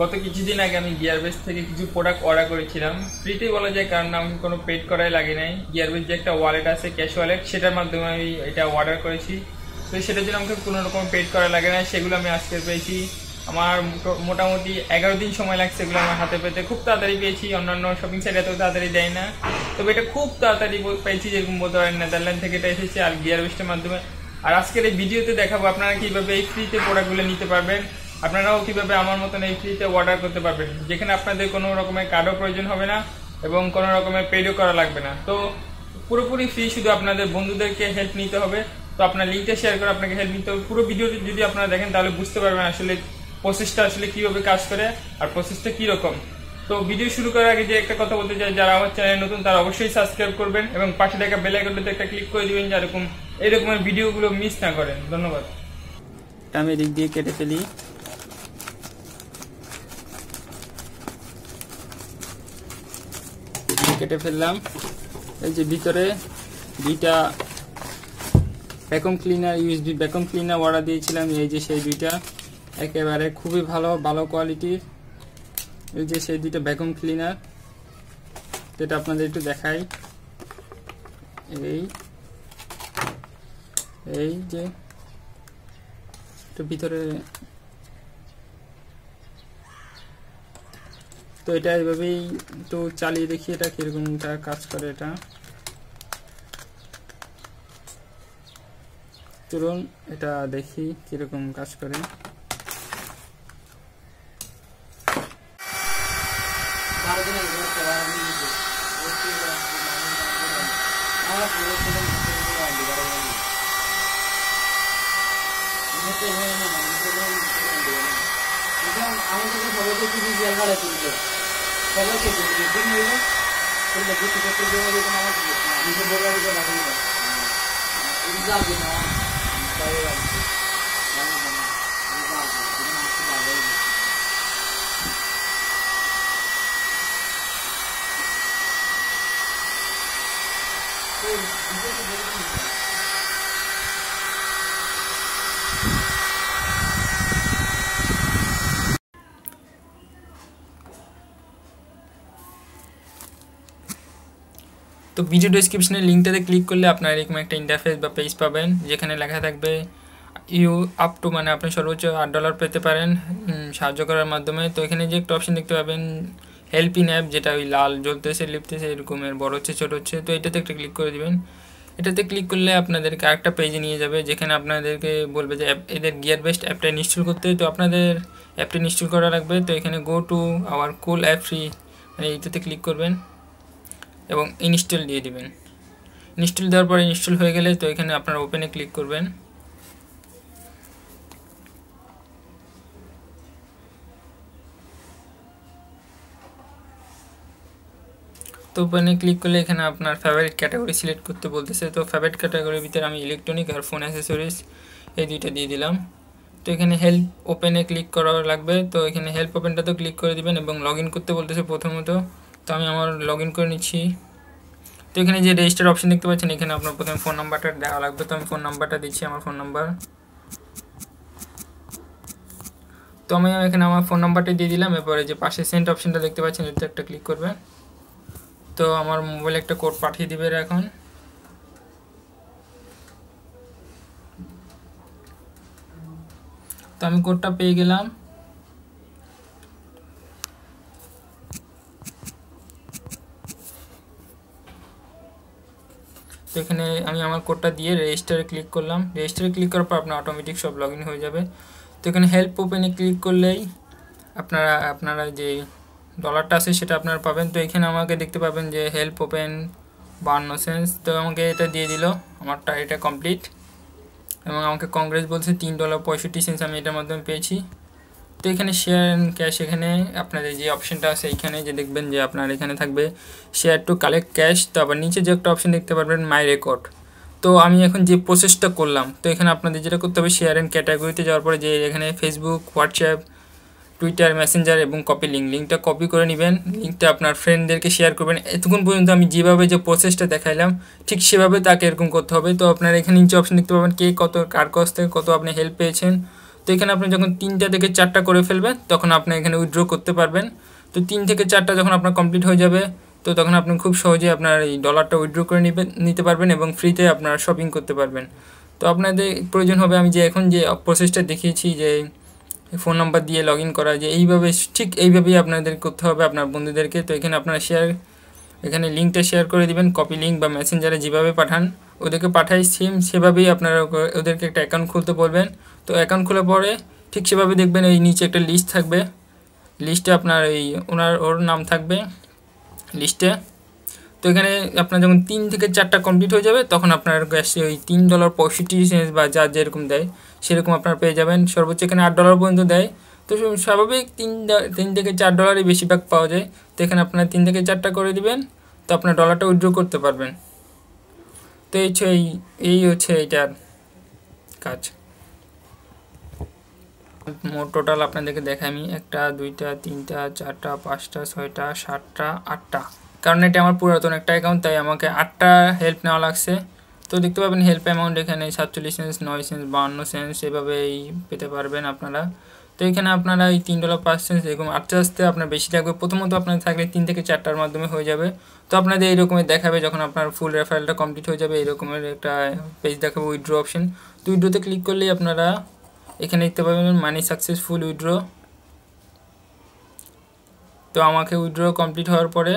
গত কিছুদিন আগে আমি গিয়ারবেস থেকে কিছু প্রোডাক্ট অর্ডার করেছিলাম ফ্রিতেই বলা যায় কারণ আমাকে কোনো পেড করাই লাগে নাই গিয়ারবেস যে একটা ওয়ালেট আছে ক্যাশ ওয়ালেট সেটার মাধ্যমে আমি এটা অর্ডার করেছি তো সেটার জন্য আমাকে কোনো রকম পেড করা লাগে না সেগুলো আমি আজকে পেয়েছি আমার মোটামুটি এগারো দিন সময় লাগছে এগুলো আমার হাতে পেতে খুব তাড়াতাড়ি পেয়েছি অন্যান্য শপিং সাইট এত তাড়াতাড়ি দেয় না তবে এটা খুব তাড়াতাড়ি পেয়েছি যেরকম বলতে পারেন নেদারল্যান্ড থেকে এটা এসেছে আর গিয়ারবেসটার মাধ্যমে আর আজকের এই ভিডিওতে দেখাবো আপনারা কীভাবে এই ফ্রিতে প্রোডাক্টগুলো নিতে পারবেন আপনারাও কীভাবে আমার মতন এই ফ্রিতে অর্ডার করতে পারবেন যেখানে আপনাদের কোনো রকমের কার্ডও প্রয়োজন হবে না এবং কোনো রকমের পেডও করা লাগবে না তো পুরোপুরি ফ্রি শুধু আপনাদের বন্ধুদেরকে হেল্প নিতে হবে তো আপনার লিঙ্কটা শেয়ার করে আপনাকে হেল্প নিতে হবে পুরো ভিডিওটি যদি আপনারা দেখেন তাহলে বুঝতে পারবেন আসলে প্রসেসটা আসলে কীভাবে কাজ করে আর প্রসেসটা কীরকম তো ভিডিও শুরু করার আগে যে একটা কথা বলতে চাই যারা আমার চ্যানেল নতুন তারা অবশ্যই সাবস্ক্রাইব করবেন এবং পাশে দেখা বেল আইকনটাতে একটা ক্লিক করে দিবেন এরকম এরকমের ভিডিওগুলো মিস না করেন ধন্যবাদ আমি এদিক দিয়ে কেটে ফেলি কেটে ফেললাম এই যে ভিতরে দুইটা vacuum cleaner USB vacuum cleaner order দিয়েছিলাম এই যে সেই দুইটা একেবারে খুবই ভালো ভালো কোয়ালিটির এই যে সেই দুইটা ভ্যাকুম ক্লিনার যেটা আপনাদের একটু দেখাই এই এই যে ভিতরে তো এটা এভাবেই একটু চালিয়ে দেখি এটা কীরকমটা কাজ করে এটা চলুন এটা দেখি কিরকম কাজ করে আমাদের সবাইকে पहले के देखिए दिन में ना तो हैं तो बोल जो है ना मुझे बोला है ना इंजा भी ना करेगा Thank you. তো ভিডিও ডিসক্রিপশনে লিঙ্কটাতে ক্লিক করলে আপনার এরকম একটা ইন্টারফেস বা পেজ পাবেন যেখানে লেখা থাকবে ইউ আপ টু মানে আপনি সর্বোচ্চ আট ডলার পেতে পারেন সাহায্য করার মাধ্যমে তো এখানে যে একটা অপশন দেখতে পাবেন হেল্প ইন অ্যাপ যেটা ওই লাল জ্বলতেছে লিপতেছে এরকমের বড় হচ্ছে ছোটো হচ্ছে তো এটাতে একটা ক্লিক করে দেবেন এটাতে ক্লিক করলে আপনাদেরকে আরেকটা পেজে নিয়ে যাবে যেখানে আপনাদেরকে বলবে যে এদের গিয়ার বেস্ট অ্যাপটা ইনস্টল করতে তো আপনাদের অ্যাপটা ইনস্টল করা লাগবে তো এখানে go to our cool app free মানে এইটাতে ক্লিক করবেন এবং ইনস্টল দিয়ে দিবেন ইনস্টল দেওয়ার পর ইনস্টল হয়ে গেলে তো এখানে আপনারা ওপেনে ক্লিক করবেন তো ওপেনে ক্লিক করলে এখানে আপনার ফেভারিট ক্যাটাগরি সিলেক্ট করতে বলতেছে তো ফেভারিট ক্যাটাগরির ভিতরে আমি ইলেকট্রনিক আর ফোন অ্যাসেসরিজ এই দুইটা দিয়ে দিলাম তো এখানে হেল্প ওপেনে ক্লিক করা লাগবে তো এখানে হেল্প ওপেনটা তো ক্লিক করে দিবেন এবং লগ করতে বলতেছে প্রথমত তো আমি আমার লগ করে নিচ্ছি তো এখানে যে রেজিস্টার অপশন দেখতে পাচ্ছেন এখানে আপনার প্রথমে ফোন নাম্বারটা দেওয়া লাগবে তো আমি ফোন নাম্বারটা দিচ্ছি আমার ফোন নাম্বার তো আমি এখানে আমার ফোন নাম্বারটা দিয়ে দিলাম এরপরে যে পাশে সেন্ট অপশনটা দেখতে পাচ্ছেন এটা একটা ক্লিক করবেন তো আমার মোবাইলে একটা কোড পাঠিয়ে দিবে এখন তো আমি কোডটা পেয়ে গেলাম তো এখানে আমি আমার কোডটা দিয়ে রেজিস্টারে ক্লিক করলাম রেজিস্টারে ক্লিক করার পর আপনার অটোমেটিক সব লগ হয়ে যাবে তো এখানে হেল্প ওপেনে ক্লিক করলেই আপনারা আপনারা যে ডলারটা আছে সেটা আপনারা পাবেন তো এখানে আমাকে দেখতে পাবেন যে হেল্প ওপেন বান্ন সেন্স তো আমাকে এটা দিয়ে দিল আমারটা এটা কমপ্লিট এবং আমাকে কংগ্রেস বলছে তিন ডলার পঁয়ষট্টি সেন্স আমি এটার মাধ্যমে পেয়েছি তো এখানে শেয়ার অ্যান্ড ক্যাশ এখানে আপনাদের যে অপশানটা আছে এইখানে যে দেখবেন যে আপনার এখানে থাকবে শেয়ার টু কালেক্ট ক্যাশ তো আবার নিচে যে একটা অপশান দেখতে পারবেন মাই রেকর্ড তো আমি এখন যে প্রসেসটা করলাম তো এখানে আপনাদের যেটা করতে হবে শেয়ার অ্যান্ড ক্যাটাগরিতে যাওয়ার পরে যে এখানে ফেসবুক হোয়াটসঅ্যাপ টুইটার মেসেঞ্জার এবং কপি লিঙ্ক লিঙ্কটা কপি করে নেবেন লিঙ্কটা আপনার ফ্রেন্ডদেরকে শেয়ার করবেন এতক্ষণ পর্যন্ত আমি যেভাবে যে প্রসেসটা দেখাইলাম ঠিক সেভাবে তাকে এরকম করতে হবে তো আপনার এখানে নিচে অপশন দেখতে পাবেন কে কত কার কাছ থেকে কত আপনি হেল্প পেয়েছেন তো এখানে আপনি যখন তিনটা থেকে চারটা করে ফেলবেন তখন আপনি এখানে উইথড্র করতে পারবেন তো তিন থেকে চারটা যখন আপনার কমপ্লিট হয়ে যাবে তো তখন আপনি খুব সহজে আপনার এই ডলারটা উইথড্র করে নেবেন নিতে পারবেন এবং ফ্রিতে আপনার শপিং করতে পারবেন তো আপনাদের প্রয়োজন হবে আমি যে এখন যে প্রসেসটা দেখিয়েছি যে ফোন নাম্বার দিয়ে লগ ইন করা যে এইভাবে ঠিক এইভাবেই আপনাদের করতে হবে আপনার বন্ধুদেরকে তো এখানে আপনারা শেয়ার এখানে লিঙ্কটা শেয়ার করে দিবেন কপি লিঙ্ক বা মেসেঞ্জারে যেভাবে পাঠান ওদেরকে পাঠাই সিম সেভাবেই আপনারা ওদেরকে একটা অ্যাকাউন্ট খুলতে বলবেন তো অ্যাকাউন্ট খোলার পরে ঠিক সেভাবে দেখবেন এই নিচে একটা লিস্ট থাকবে লিস্টে আপনার এই ওনার ওর নাম থাকবে লিস্টে তো এখানে আপনার যখন তিন থেকে চারটা কমপ্লিট হয়ে যাবে তখন আপনার গ্যাস ওই তিন ডলার পঁয়ষট্টি সেন্স বা যা যেরকম দেয় সেরকম আপনার পেয়ে যাবেন সর্বোচ্চ এখানে আট ডলার পর্যন্ত দেয় তো স্বাভাবিক তিন তিন থেকে চার ডলারই বেশিরভাগ পাওয়া যায় তো এখানে আপনার তিন থেকে চারটা করে দিবেন তো আপনার ডলারটা উইথড্র করতে পারবেন তো এই এই এই হচ্ছে এইটার কাজ মোট টোটাল আপনাদেরকে দেখাই আমি একটা দুইটা তিনটা চারটা পাঁচটা ছয়টা সাতটা আটটা কারণ এটা আমার পুরাতন একটা অ্যাকাউন্ট তাই আমাকে আটটা হেল্প নেওয়া লাগছে তো দেখতে পাবেন হেল্প অ্যামাউন্ট এখানে সাতচল্লিশ সেন্স নয় সেন্স বাহান্ন সেন্স এভাবেই পেতে পারবেন আপনারা তো এখানে আপনারা এই তিন ডলার পাঁচ সেন্স এরকম আস্তে আস্তে আপনার বেশি থাকবে প্রথমত আপনার থাকলে তিন থেকে চারটার মাধ্যমে হয়ে যাবে তো আপনাদের এইরকমের দেখাবে যখন আপনার ফুল রেফারেলটা কমপ্লিট হয়ে যাবে এইরকমের একটা পেজ দেখাবে উইড্রো অপশন তো উইড্রোতে ক্লিক করলেই আপনারা এখানে দেখতে পাবেন মানি সাকসেসফুল উইড্রো তো আমাকে উইড্রো কমপ্লিট হওয়ার পরে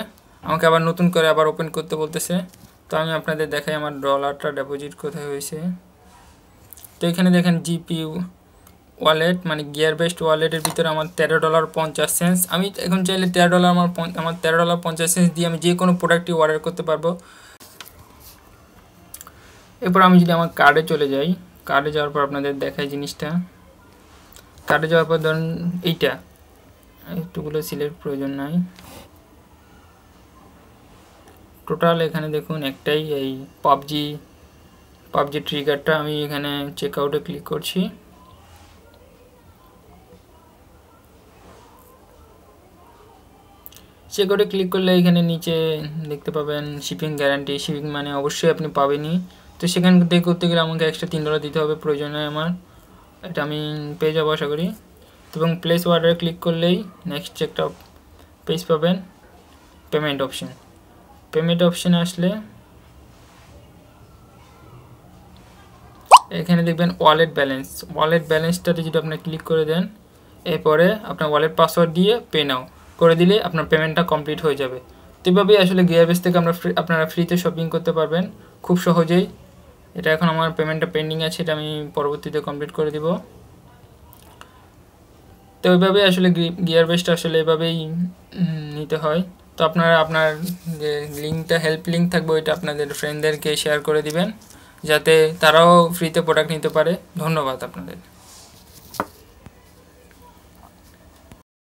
আমাকে আবার নতুন করে আবার ওপেন করতে বলতেছে তো আমি আপনাদের দেখাই আমার ডলারটা ডিপোজিট কোথায় হয়েছে তো এখানে দেখেন জিপি ওয়ালেট মানে গিয়ার বেস্ট ওয়ালেটের ভিতরে আমার তেরো ডলার পঞ্চাশ সেন্স আমি এখন চাইলে তেরো ডলার আমার আমার তেরো ডলার পঞ্চাশ সেন্স দিয়ে আমি যে কোনো প্রোডাক্টই অর্ডার করতে পারবো এরপর আমি যদি আমার কার্ডে চলে যাই কার্ডে যাওয়ার পর আপনাদের দেখাই জিনিসটা কার্ডে যাওয়ার পর ধরুন এইটা একটুগুলো সিলের প্রয়োজন নাই টোটাল এখানে দেখুন একটাই এই পাবজি পাবজি ট্রিগারটা আমি এখানে চেক আউটে ক্লিক করছি চেক আউটে ক্লিক করলে এখানে নিচে দেখতে পাবেন শিপিং গ্যারান্টি শিপিং মানে অবশ্যই আপনি পাবেনই তো সেখান থেকে করতে গেলে আমাকে এক্সট্রা তিন ডলার দিতে হবে প্রয়োজনে আমার এটা আমি পেয়ে যাবো আশা করি এবং প্লেস অর্ডারে ক্লিক করলেই নেক্সট একটা পেজ পাবেন পেমেন্ট অপশান পেমেন্ট অপশন আসলে এখানে দেখবেন ওয়ালেট ব্যালেন্স ওয়ালেট ব্যালেন্সটাতে যদি আপনি ক্লিক করে দেন এরপরে আপনার ওয়ালেট পাসওয়ার্ড দিয়ে পে নাও করে দিলে আপনার পেমেন্টটা কমপ্লিট হয়ে যাবে তো এভাবেই আসলে গিয়ারবেস থেকে আমরা ফ্রি আপনারা ফ্রিতে শপিং করতে পারবেন খুব সহজেই এটা এখন আমার পেমেন্টটা পেন্ডিং আছে এটা আমি পরবর্তীতে কমপ্লিট করে দিব তো ওইভাবেই আসলে গিয়ারবেসটা আসলে এভাবেই নিতে হয় তো আপনারা আপনার যে লিঙ্কটা হেল্প লিঙ্ক থাকবে ওইটা আপনাদের ফ্রেন্ডদেরকে শেয়ার করে দিবেন যাতে তারাও ফ্রিতে প্রোডাক্ট নিতে পারে ধন্যবাদ আপনাদের